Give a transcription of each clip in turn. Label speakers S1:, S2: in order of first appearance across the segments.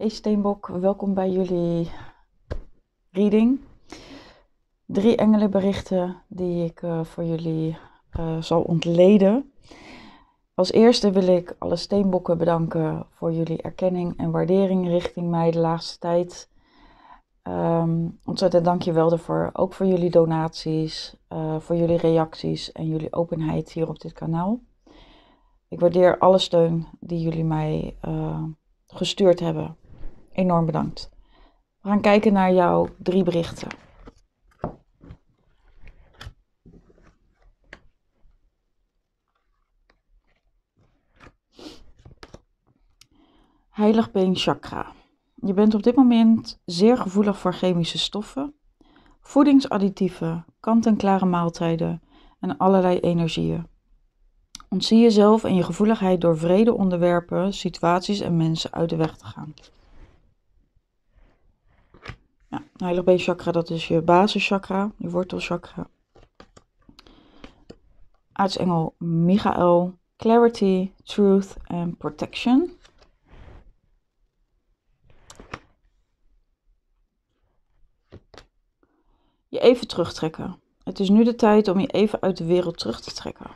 S1: Hey Steenbok, welkom bij jullie reading. Drie engelenberichten die ik eh, voor jullie eh, zal ontleden. Als eerste wil ik alle steenbokken bedanken voor jullie erkenning en waardering richting mij de laatste tijd. dank ehm, ontzettend dankjewel daarvoor. Ook voor jullie donaties, eh, voor jullie reacties en jullie openheid hier op dit kanaal. Ik waardeer alle steun die jullie mij gestuurd hebben enorm bedankt. We gaan kijken naar jouw drie berichten. Heiligbeen chakra. Je bent op dit moment zeer gevoelig voor chemische stoffen, voedingsadditieven, kant-en-klare maaltijden en allerlei energieën. Ontzie jezelf en je gevoeligheid door vrede onderwerpen, situaties en mensen uit de weg te gaan. Ja, heilig chakra dat is je basischakra, je wortelchakra. Aartsengel Michael, Clarity, Truth en Protection. Je even terugtrekken. Het is nu de tijd om je even uit de wereld terug te trekken.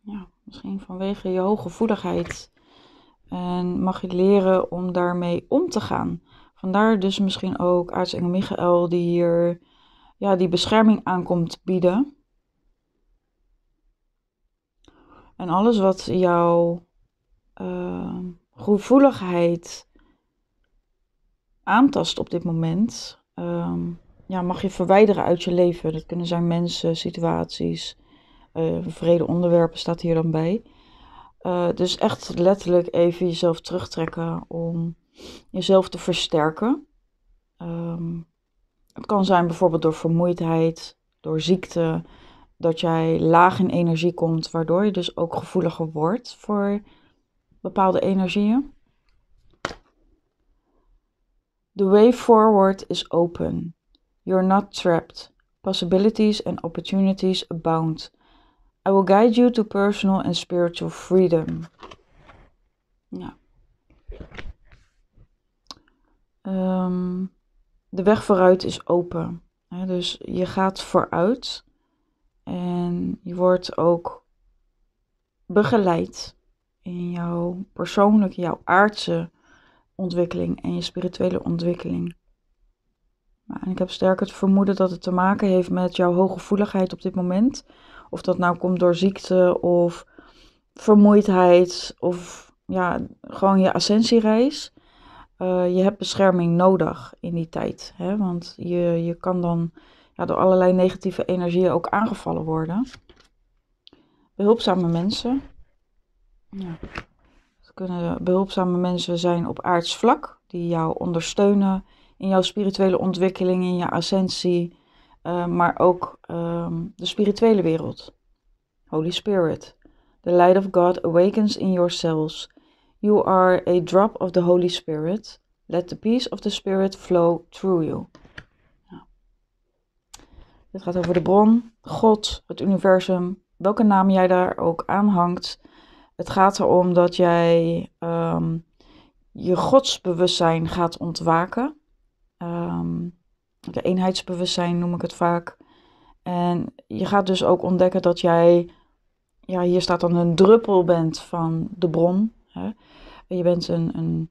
S1: Ja, misschien vanwege je hooggevoeligheid. En mag je leren om daarmee om te gaan. Vandaar dus misschien ook aartsengel Michael die hier ja, die bescherming aankomt bieden. En alles wat jouw uh, ehm, gevoeligheid aantast op dit moment, ehm, ja, mag je verwijderen uit je leven. Dat kunnen zijn mensen, situaties, uh, vrede onderwerpen staat hier dan bij. Eh, dus echt letterlijk even jezelf terugtrekken om jezelf te versterken. Ehm, het kan zijn bijvoorbeeld door vermoeidheid, door ziekte, dat jij laag in energie komt, waardoor je dus ook gevoeliger wordt voor bepaalde energieën. The way forward is open. You're not trapped. Possibilities and opportunities abound. I will guide you to personal and spiritual freedom. Nou, Ehm, de weg vooruit is open. dus je gaat vooruit en je wordt ook begeleid in jouw persoonlijke, jouw aardse ontwikkeling en je spirituele ontwikkeling. En ik heb sterk het vermoeden dat het te maken heeft met jouw hooggevoeligheid op dit moment. Of dat nou komt door ziekte of vermoeidheid of ja, gewoon je ascensiereis. Eh, je hebt bescherming nodig in die tijd. Hè? Want je, je kan dan ja, door allerlei negatieve energieën ook aangevallen worden. Behulpzame mensen. Ja. kunnen behulpzame mensen zijn op aards vlak, die jou ondersteunen in jouw spirituele ontwikkeling, in je ascensie, eh, maar ook ehm, de spirituele wereld. Holy Spirit, the light of God awakens in yourselves You are a drop of the Holy Spirit. Let the peace of the Spirit flow through you. Het gaat over de bron, God, het universum, welke naam jij daar ook aanhangt, Het gaat erom dat jij um, je godsbewustzijn gaat ontwaken. Um, de eenheidsbewustzijn noem ik het vaak. En je gaat dus ook ontdekken dat jij, ja, hier staat dan een druppel bent van de bron, je bent een, een,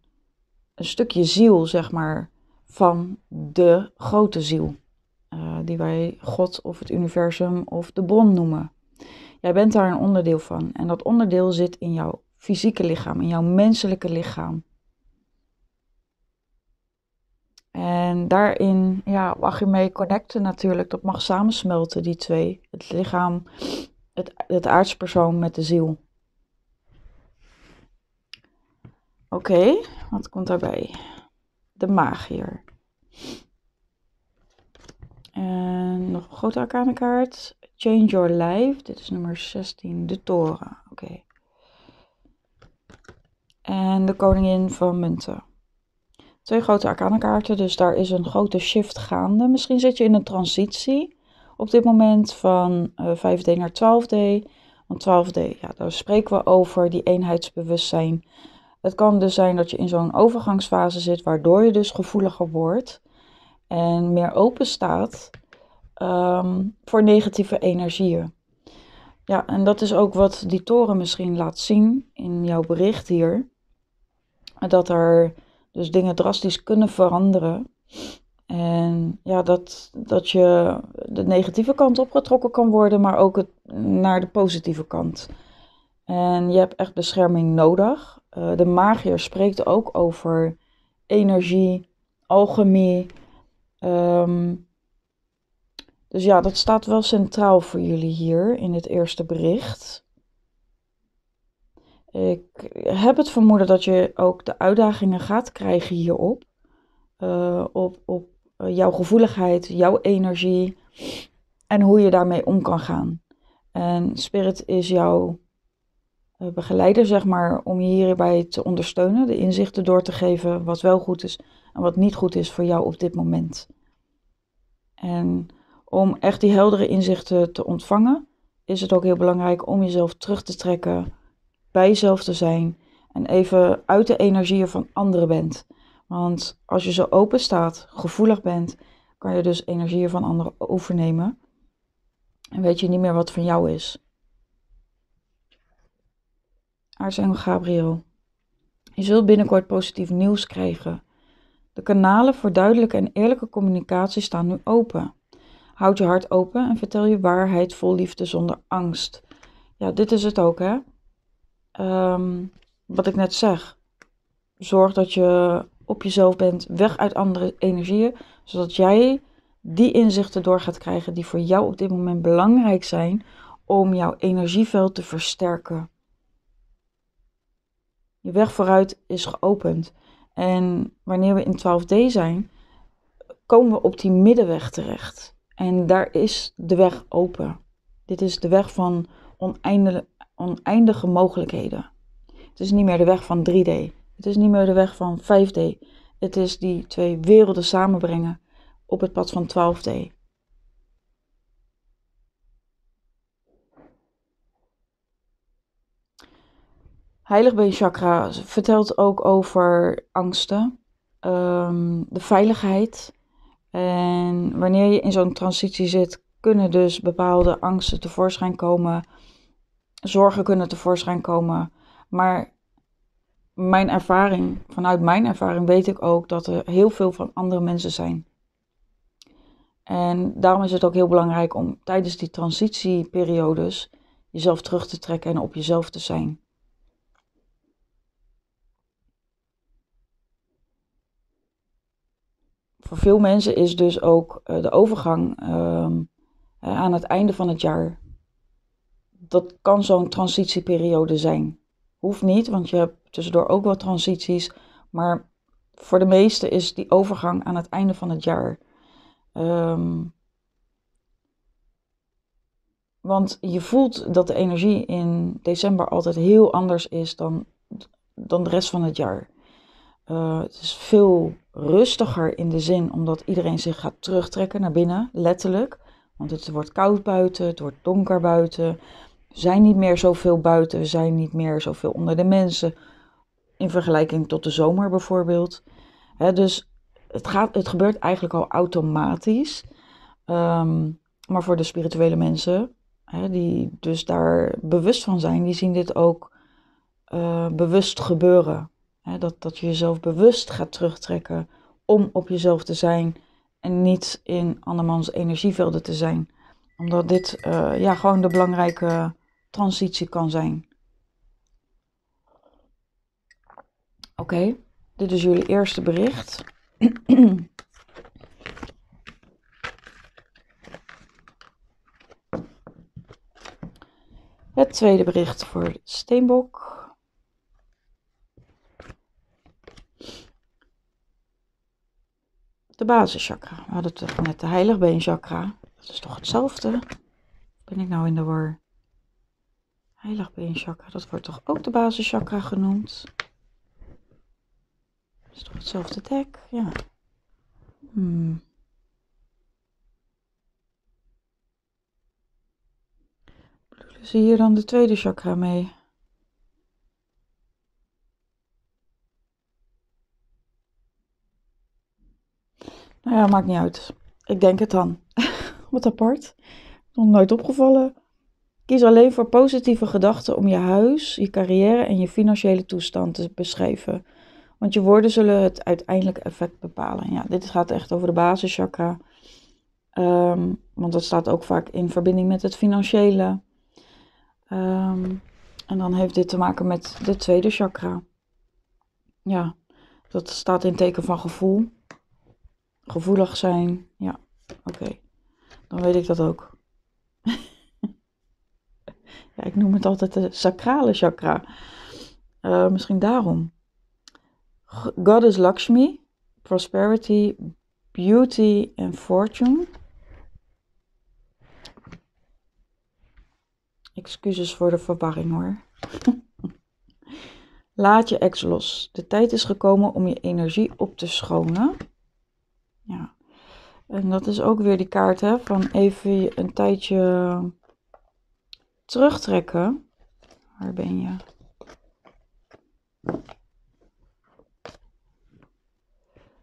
S1: een, stukje ziel, zeg maar, van de grote ziel. Eh, die wij God of het universum of de bron noemen. Jij bent daar een onderdeel van. En dat onderdeel zit in jouw fysieke lichaam, in jouw menselijke lichaam. En daarin ja, mag je mee connecten natuurlijk. Dat mag samensmelten, die twee. Het lichaam, het, het aardspersoon met de ziel. Oké, wat komt daarbij? De magier. En nog een grote arcane kaart. Change Your Life. Dit is nummer 16. De toren. Oké. En de koningin van munten. Twee grote arcane kaarten. Dus daar is een grote shift gaande. Misschien zit je in een transitie. Op dit moment van uh, eh, 5D naar 12D. Want 12D, ja, daar spreken we over die eenheidsbewustzijn het kan dus zijn dat je in zo'n overgangsfase zit, waardoor je dus gevoeliger wordt en meer open staat ehm, voor negatieve energieën. Ja, en dat is ook wat die toren misschien laat zien in jouw bericht hier. Dat er dus dingen drastisch kunnen veranderen. En ja, dat, dat je de negatieve kant opgetrokken kan worden, maar ook naar de positieve kant. En je hebt echt bescherming nodig. Eh, de magier spreekt ook over energie, alchemie. Ehm, dus ja, dat staat wel centraal voor jullie hier in het eerste bericht. Ik heb het vermoeden dat je ook de uitdagingen gaat krijgen hierop. Eh, op, op eh, jouw gevoeligheid, jouw energie en hoe je daarmee om kan gaan. En spirit is jouw eh, begeleider, zeg maar, om je hierbij te ondersteunen, de inzichten door te geven wat wel goed is en wat niet goed is voor jou op dit moment. En om echt die heldere inzichten te ontvangen, is het ook heel belangrijk om jezelf terug te trekken, bij jezelf te zijn en even uit de energieën van anderen bent. Want als je zo open staat, gevoelig bent, kan je dus energieën van anderen overnemen. En weet je niet meer wat van jou is. Aartsengel Gabriel. Je zult binnenkort positief nieuws krijgen. De kanalen voor duidelijke en eerlijke communicatie staan nu open. Houd je hart open en vertel je waarheid vol liefde zonder angst. Ja, dit is het ook, hè? Ehm, wat ik net zeg. Zorg dat je op jezelf bent, weg uit andere energieën, zodat jij die inzichten door gaat krijgen die voor jou op dit moment belangrijk zijn om jouw energieveld te versterken de weg vooruit is geopend. En wanneer we in 12D zijn, komen we op die middenweg terecht. En daar is de weg open. Dit is de weg van oneindige, oneindige mogelijkheden. Het is niet meer de weg van 3D. Het is niet meer de weg van 5D. Het is die twee werelden samenbrengen op het pad van 12D. Heiligbeenchakra vertelt ook over angsten, ehm, de veiligheid. En wanneer je in zo'n transitie zit, kunnen dus bepaalde angsten tevoorschijn komen, zorgen kunnen tevoorschijn komen. Maar mijn ervaring, vanuit mijn ervaring weet ik ook dat er heel veel van andere mensen zijn. En daarom is het ook heel belangrijk om tijdens die transitieperiodes jezelf terug te trekken en op jezelf te zijn. voor veel mensen is dus ook eh, de overgang ehm, eh, aan het einde van het jaar. Dat kan zo'n transitieperiode zijn. Hoeft niet, want je hebt tussendoor ook wel transities. Maar voor de meesten is die overgang aan het einde van het jaar. Ehm, want je voelt dat de energie in december altijd heel anders is dan, dan de rest van het jaar. Eh, het is veel rustiger in de zin omdat iedereen zich gaat terugtrekken naar binnen, letterlijk. Want het wordt koud buiten, het wordt donker buiten. We zijn niet meer zoveel buiten, we zijn niet meer zoveel onder de mensen. In vergelijking tot de zomer bijvoorbeeld. dus het, gaat, het gebeurt eigenlijk al automatisch. Ehm, maar voor de spirituele mensen, die dus daar bewust van zijn, die zien dit ook eh, bewust gebeuren dat, dat je jezelf bewust gaat terugtrekken om op jezelf te zijn en niet in andermans energievelden te zijn. Omdat dit eh, ja, gewoon de belangrijke transitie kan zijn. Oké, dit is jullie eerste bericht. Het tweede bericht voor Steenbok. de basischakra. We hadden toch net de heiligbeenchakra. Dat is toch hetzelfde? Ben ik nou in de war? Heiligbeenchakra, dat wordt toch ook de basischakra genoemd? Dat is toch hetzelfde dek? Ja. Hmm. Zie ze hier dan de tweede chakra mee? Nou ja, maakt niet uit. Ik denk het dan. Wat apart. Nog nooit opgevallen. Kies alleen voor positieve gedachten om je huis, je carrière en je financiële toestand te beschrijven. Want je woorden zullen het uiteindelijke effect bepalen. Ja, dit gaat echt over de basischakra. Um, want dat staat ook vaak in verbinding met het financiële. Ehm, en dan heeft dit te maken met de tweede chakra. Ja, dat staat in teken van gevoel gevoelig zijn. Ja, oké. Dan weet ik dat ook. ja, ik noem het altijd de sacrale chakra. Eh, misschien daarom. Goddess Lakshmi, prosperity, beauty en fortune. Excuses voor de verwarring hoor. Laat je ex los. De tijd is gekomen om je energie op te schonen. Ja. En dat is ook weer die kaart hè, van even een tijdje terugtrekken. Waar ben je?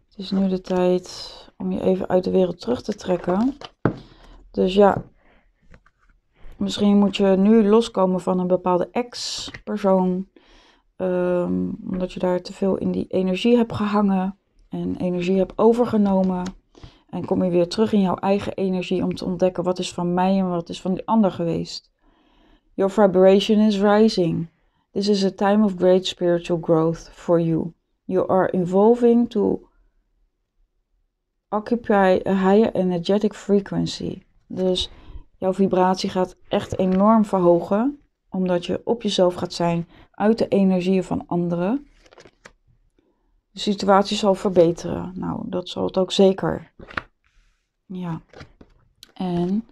S1: Het is nu de tijd om je even uit de wereld terug te trekken. Dus ja, misschien moet je nu loskomen van een bepaalde ex-persoon. Ehm, omdat je daar te veel in die energie hebt gehangen en energie hebt overgenomen. En kom je weer terug in jouw eigen energie om te ontdekken wat is van mij en wat is van die ander geweest. Your vibration is rising. This is a time of great spiritual growth for you. You are evolving to occupy a higher energetic frequency. Dus jouw vibratie gaat echt enorm verhogen, omdat je op jezelf gaat zijn uit de energieën van anderen de situatie zal verbeteren. Nou, dat zal het ook zeker. Ja. En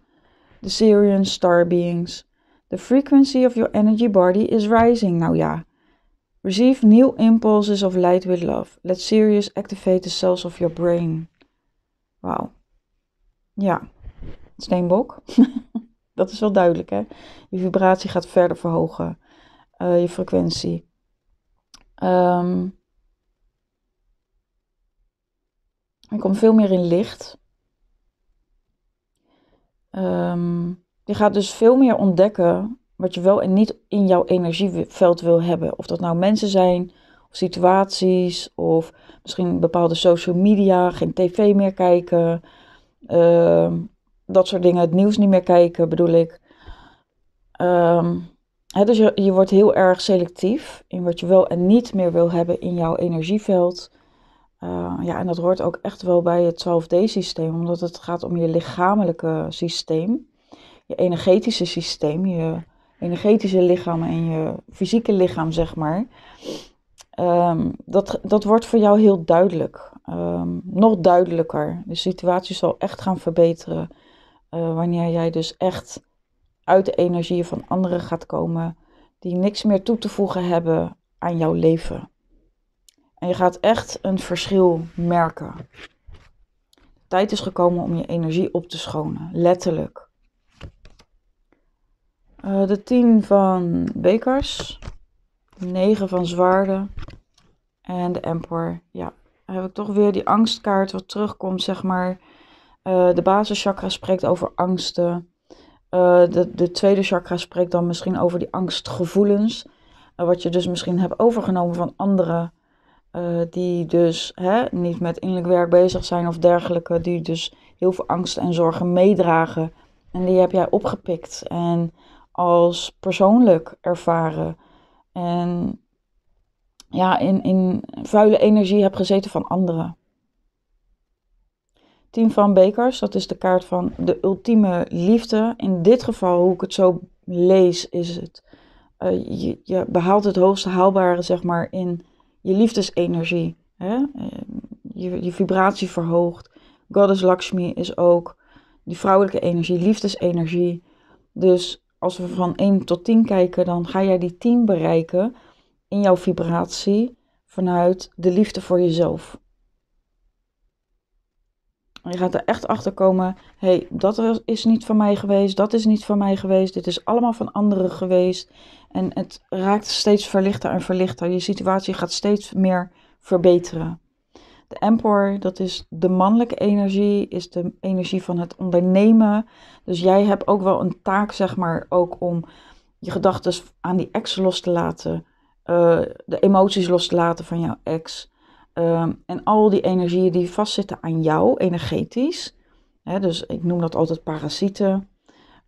S1: de Sirius star beings. The frequency of your energy body is rising. Nou ja. Receive new impulses of light with love. Let Sirius activate the cells of your brain. Wauw. Ja. Steenbok. dat is wel duidelijk, hè? Je vibratie gaat verder verhogen. Eh, je frequentie. Um, je komt veel meer in licht. Ehm, je gaat dus veel meer ontdekken wat je wel en niet in jouw energieveld wil hebben. Of dat nou mensen zijn, of situaties, of misschien bepaalde social media, geen tv meer kijken. Ehm, dat soort dingen, het nieuws niet meer kijken bedoel ik. Ehm, dus je, je wordt heel erg selectief in wat je wel en niet meer wil hebben in jouw energieveld. Eh, ja, en dat hoort ook echt wel bij het 12D-systeem, omdat het gaat om je lichamelijke systeem, je energetische systeem, je energetische lichaam en je fysieke lichaam, zeg maar. Ehm, dat, dat wordt voor jou heel duidelijk, ehm, nog duidelijker. De situatie zal echt gaan verbeteren eh, wanneer jij dus echt uit de energieën van anderen gaat komen die niks meer toe te voegen hebben aan jouw leven. En je gaat echt een verschil merken. De tijd is gekomen om je energie op te schonen, letterlijk. Eh, de 10 van bekers, 9 van zwaarden en de emperor. Ja, dan heb ik toch weer die angstkaart wat terugkomt, zeg maar. Eh, de basischakra spreekt over angsten. Eh, de, de, tweede chakra spreekt dan misschien over die angstgevoelens. wat je dus misschien hebt overgenomen van anderen. Eh, die dus hè, niet met innerlijk werk bezig zijn of dergelijke, die dus heel veel angst en zorgen meedragen. En die heb jij opgepikt en als persoonlijk ervaren. En ja, in, in vuile energie heb gezeten van anderen. Tien van Bekers, dat is de kaart van de ultieme liefde. In dit geval, hoe ik het zo lees, is het. Eh, je, je, behaalt het hoogste haalbare, zeg maar, in je liefdesenergie, hè? Eh, je, je vibratie verhoogt. Goddess Lakshmi is ook die vrouwelijke energie, liefdesenergie. Dus als we van 1 tot 10 kijken, dan ga jij die 10 bereiken in jouw vibratie vanuit de liefde voor jezelf. Je gaat er echt achter komen: hé, hey, dat is niet van mij geweest, dat is niet van mij geweest, dit is allemaal van anderen geweest. En het raakt steeds verlichter en verlichter. Je situatie gaat steeds meer verbeteren. De Emperor, dat is de mannelijke energie, is de energie van het ondernemen. Dus jij hebt ook wel een taak, zeg maar, ook om je gedachten aan die ex los te laten. Eh, de emoties los te laten van jouw ex. Ehm, en al die energieën die vastzitten aan jou, energetisch. Hè, dus ik noem dat altijd parasieten.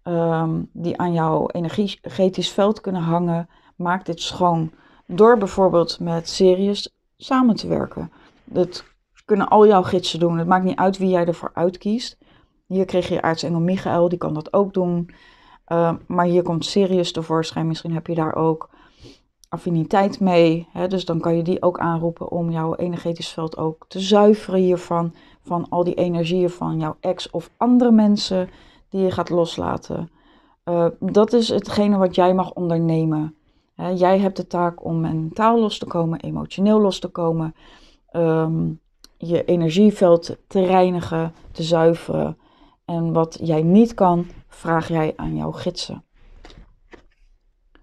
S1: Ehm, die aan jouw energetisch veld kunnen hangen, maak dit schoon. Door bijvoorbeeld met Sirius samen te werken. Dat kunnen al jouw gidsen doen. Het maakt niet uit wie jij ervoor uitkiest. Hier kreeg je aartsengel Michael, die kan dat ook doen. Ehm, maar hier komt Sirius tevoorschijn. Misschien heb je daar ook affiniteit mee. Hè? Dus dan kan je die ook aanroepen om jouw energetisch veld ook te zuiveren hiervan. Van al die energieën van jouw ex of andere mensen je gaat loslaten. Eh, dat is hetgene wat jij mag ondernemen. jij hebt de taak om mentaal los te komen, emotioneel los te komen, ehm, je energieveld te reinigen, te zuiveren. En wat jij niet kan, vraag jij aan jouw gidsen.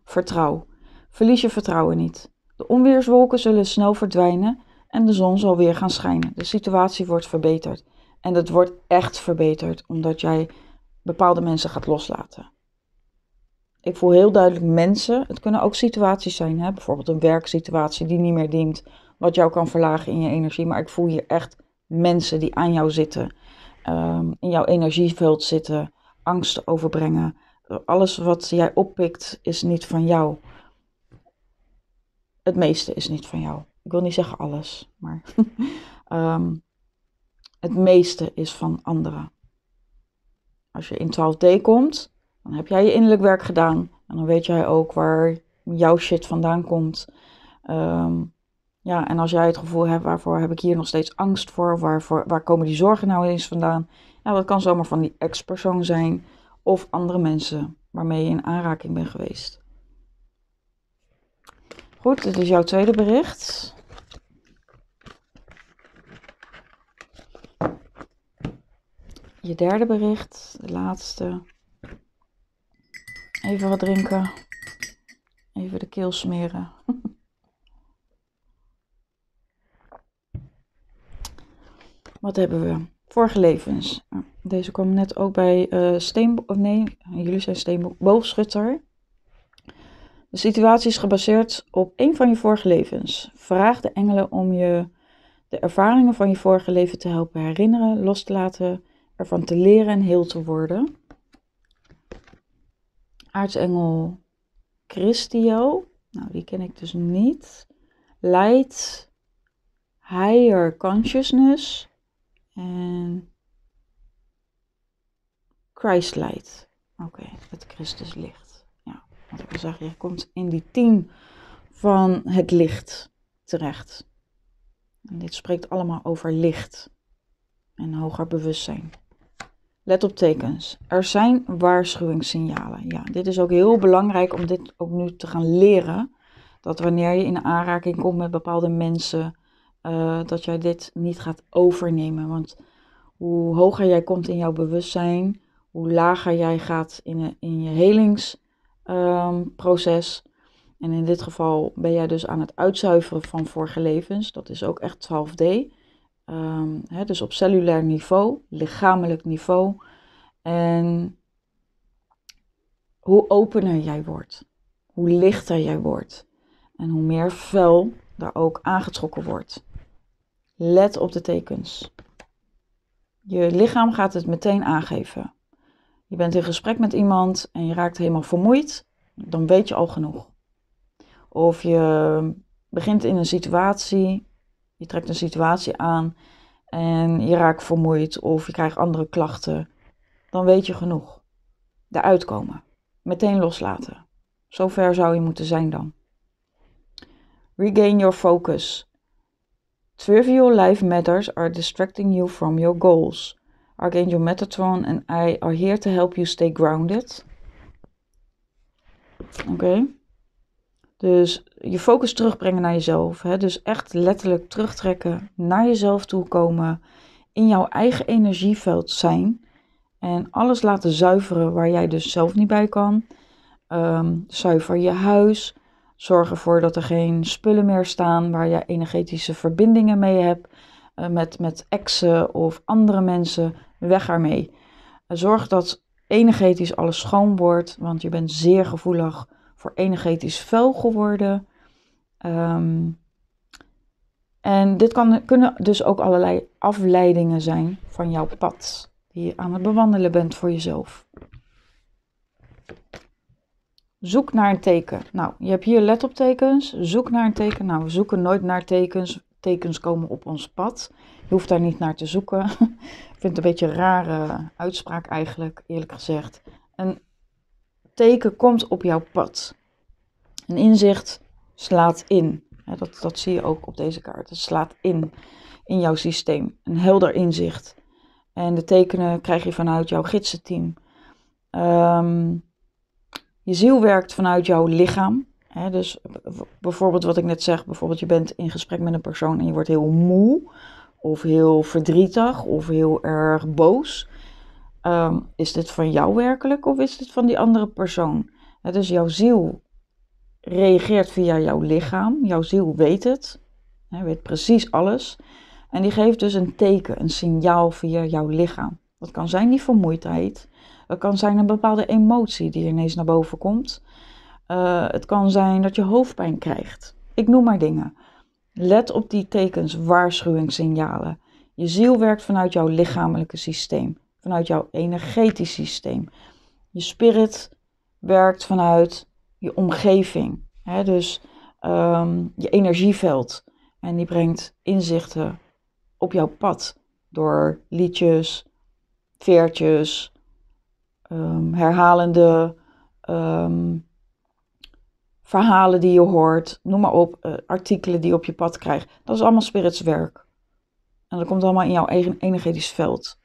S1: Vertrouw. Verlies je vertrouwen niet. De onweerswolken zullen snel verdwijnen en de zon zal weer gaan schijnen. De situatie wordt verbeterd. En het wordt echt verbeterd omdat jij bepaalde mensen gaat loslaten. Ik voel heel duidelijk mensen. Het kunnen ook situaties zijn, hè? bijvoorbeeld een werksituatie die niet meer dient, wat jou kan verlagen in je energie. Maar ik voel hier echt mensen die aan jou zitten, ehm, in jouw energieveld zitten, angsten overbrengen. Alles wat jij oppikt is niet van jou. Het meeste is niet van jou. Ik wil niet zeggen alles, maar ehm, het meeste is van anderen. Als je in 12D komt, dan heb jij je innerlijk werk gedaan. En dan weet jij ook waar jouw shit vandaan komt. Ehm, ja, en als jij het gevoel hebt, waarvoor heb ik hier nog steeds angst voor? Waarvoor, waar komen die zorgen nou eens vandaan? Nou, dat kan zomaar van die ex-persoon zijn of andere mensen waarmee je in aanraking bent geweest. Goed, dit is jouw tweede bericht. je derde bericht, de laatste. Even wat drinken. Even de keel smeren. wat hebben we? Vorige levens. Deze kwam net ook bij uh, eh, Steen... nee, jullie zijn steen Boogschutter. De situatie is gebaseerd op één van je vorige levens. Vraag de engelen om je de ervaringen van je vorige leven te helpen herinneren, los te laten ervan te leren en heel te worden. Aartsengel Christio, nou die ken ik dus niet, Light, higher consciousness en Christ light. Oké, het Christus licht. Ja, want ik zag, je komt in die tien van het licht terecht. En dit spreekt allemaal over licht en hoger bewustzijn. Let op tekens. Er zijn waarschuwingssignalen. Ja, dit is ook heel belangrijk om dit ook nu te gaan leren. Dat wanneer je in aanraking komt met bepaalde mensen, eh, dat jij dit niet gaat overnemen. Want hoe hoger jij komt in jouw bewustzijn, hoe lager jij gaat in, in je helingsproces. Um, en in dit geval ben jij dus aan het uitzuiveren van vorige levens. Dat is ook echt 12D. Ehm, dus op cellulair niveau, lichamelijk niveau. En hoe opener jij wordt, hoe lichter jij wordt en hoe meer vuil daar ook aangetrokken wordt. Let op de tekens. Je lichaam gaat het meteen aangeven. Je bent in gesprek met iemand en je raakt helemaal vermoeid, dan weet je al genoeg. Of je begint in een situatie je trekt een situatie aan en je raakt vermoeid of je krijgt andere klachten. Dan weet je genoeg. De uitkomen. Meteen loslaten. Zover zou je moeten zijn dan. Regain your focus. Trivial life matters are distracting you from your goals. Archangel Metatron and I are here to help you stay grounded. Oké. Okay. Dus je focus terugbrengen naar jezelf. Hè? Dus echt letterlijk terugtrekken, naar jezelf toe komen, in jouw eigen energieveld zijn en alles laten zuiveren waar jij dus zelf niet bij kan. Ehm, zuiver je huis. Zorg ervoor dat er geen spullen meer staan waar je energetische verbindingen mee hebt. Eh, met, met exen of andere mensen. Weg ermee. zorg dat energetisch alles schoon wordt, want je bent zeer gevoelig voor energetisch vuil geworden. Ehm, en dit kan, kunnen dus ook allerlei afleidingen zijn van jouw pad die je aan het bewandelen bent voor jezelf. Zoek naar een teken. Nou, je hebt hier let op tekens. Zoek naar een teken. Nou, we zoeken nooit naar tekens. Tekens komen op ons pad. Je hoeft daar niet naar te zoeken. Ik vind het een beetje een rare uitspraak eigenlijk, eerlijk gezegd. En teken komt op jouw pad. Een inzicht slaat in. Dat, dat zie je ook op deze kaart. Het slaat in, in jouw systeem. Een helder inzicht. En de tekenen krijg je vanuit jouw gidsenteam. Ehm, je ziel werkt vanuit jouw lichaam. dus bijvoorbeeld wat ik net zeg, bijvoorbeeld je bent in gesprek met een persoon en je wordt heel moe of heel verdrietig of heel erg boos. Ehm, is dit van jou werkelijk of is dit van die andere persoon? dus jouw ziel reageert via jouw lichaam. Jouw ziel weet het. weet precies alles. En die geeft dus een teken, een signaal via jouw lichaam. Dat kan zijn die vermoeidheid. Dat kan zijn een bepaalde emotie die ineens naar boven komt. Eh, het kan zijn dat je hoofdpijn krijgt. Ik noem maar dingen. Let op die tekens, waarschuwingssignalen. Je ziel werkt vanuit jouw lichamelijke systeem vanuit jouw energetisch systeem. Je spirit werkt vanuit je omgeving, hè? dus ehm, je energieveld. En die brengt inzichten op jouw pad door liedjes, veertjes, ehm, herhalende ehm, verhalen die je hoort, noem maar op, eh, artikelen die je op je pad krijgt. Dat is allemaal spiritswerk. En dat komt allemaal in jouw eigen energetisch veld.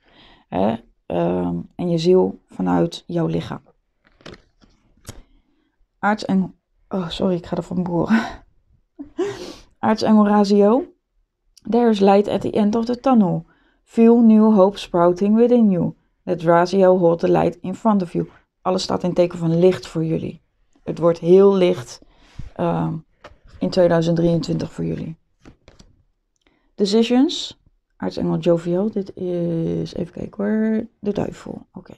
S1: Hè? Ehm, en je ziel vanuit jouw lichaam. Aartsengel. Oh, sorry, ik ga er van boren. Aartsengel Razio. There is light at the end of the tunnel. Feel new hope sprouting within you. Let ratio hold the light in front of you. Alles staat in teken van licht voor jullie. Het wordt heel licht ehm, in 2023 voor jullie. Decisions aartsengel Jovial. Dit is, even kijken hoor, de duivel. Oké.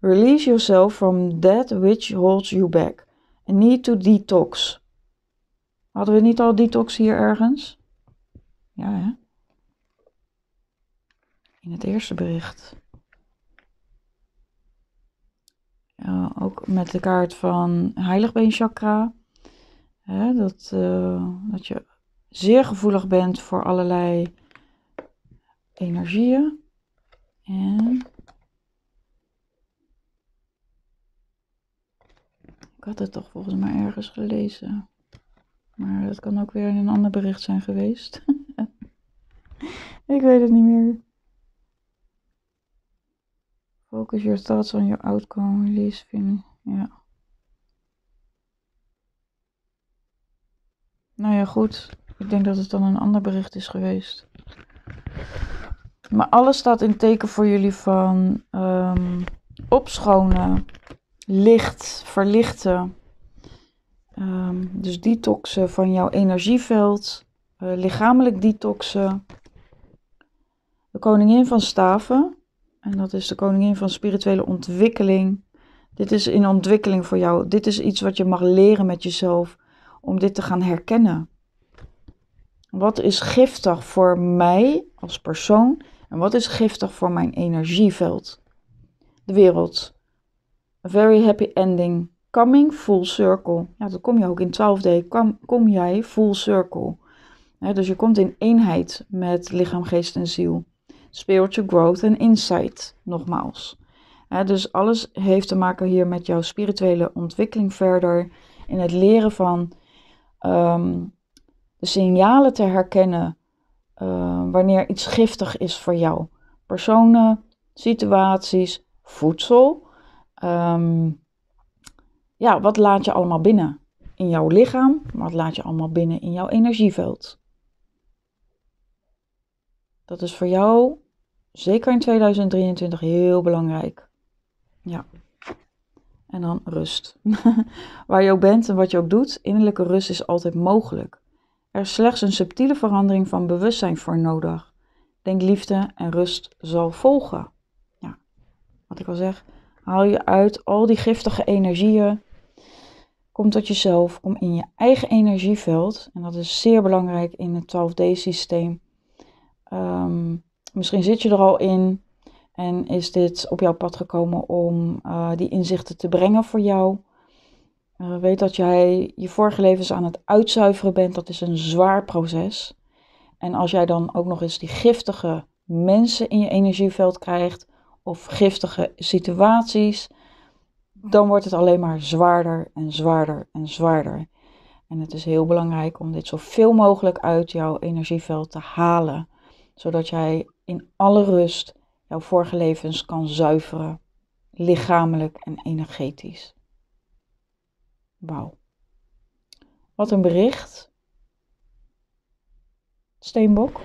S1: Release yourself from that which holds you back. And need to detox. Hadden we niet al detox hier ergens? Ja, hè? In het eerste bericht. Ja, ook met de kaart van Heiligbeenchakra. Hè, dat, eh, dat je zeer gevoelig bent voor allerlei energieën. En ik had het toch volgens mij ergens gelezen. Maar dat kan ook weer in een ander bericht zijn geweest. ik weet het niet meer. Focus your thoughts on your outcome, release, feeling. Ja. Nou ja, goed. Ik denk dat het dan een ander bericht is geweest. Maar alles staat in teken voor jullie van ehm, opschonen, licht, verlichten. Ehm, dus detoxen van jouw energieveld, eh, lichamelijk detoxen. De koningin van staven, en dat is de koningin van spirituele ontwikkeling. Dit is in ontwikkeling voor jou. Dit is iets wat je mag leren met jezelf om dit te gaan herkennen. Wat is giftig voor mij als persoon? En wat is giftig voor mijn energieveld? De wereld. A very happy ending. Coming full circle. Ja, dat kom je ook in 12D. Kom, kom jij full circle. dus je komt in eenheid met lichaam, geest en ziel. Spiritual growth en insight, nogmaals. dus alles heeft te maken hier met jouw spirituele ontwikkeling verder. In het leren van ehm, de signalen te herkennen eh, wanneer iets giftig is voor jou. Personen, situaties, voedsel. Ehm, ja, wat laat je allemaal binnen in jouw lichaam? Wat laat je allemaal binnen in jouw energieveld? Dat is voor jou, zeker in 2023, heel belangrijk. Ja. En dan rust. Waar je ook bent en wat je ook doet, innerlijke rust is altijd mogelijk. Er is slechts een subtiele verandering van bewustzijn voor nodig. Denk liefde en rust zal volgen. Ja, wat ik al zeg, haal je uit al die giftige energieën. Kom tot jezelf, kom in je eigen energieveld. En dat is zeer belangrijk in het 12D-systeem. Ehm, misschien zit je er al in en is dit op jouw pad gekomen om eh, die inzichten te brengen voor jou. Eh, weet dat jij je vorige levens aan het uitzuiveren bent. Dat is een zwaar proces. En als jij dan ook nog eens die giftige mensen in je energieveld krijgt, of giftige situaties, dan wordt het alleen maar zwaarder en zwaarder en zwaarder. En het is heel belangrijk om dit zoveel mogelijk uit jouw energieveld te halen, zodat jij in alle rust jouw vorige levens kan zuiveren, lichamelijk en energetisch. Wauw. Wat een bericht. Steenbok.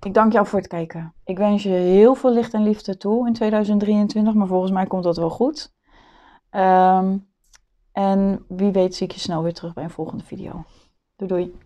S1: Ik dank jou voor het kijken. Ik wens je heel veel licht en liefde toe in 2023, maar volgens mij komt dat wel goed. Ehm, en wie weet zie ik je snel weer terug bij een volgende video. Doei doei.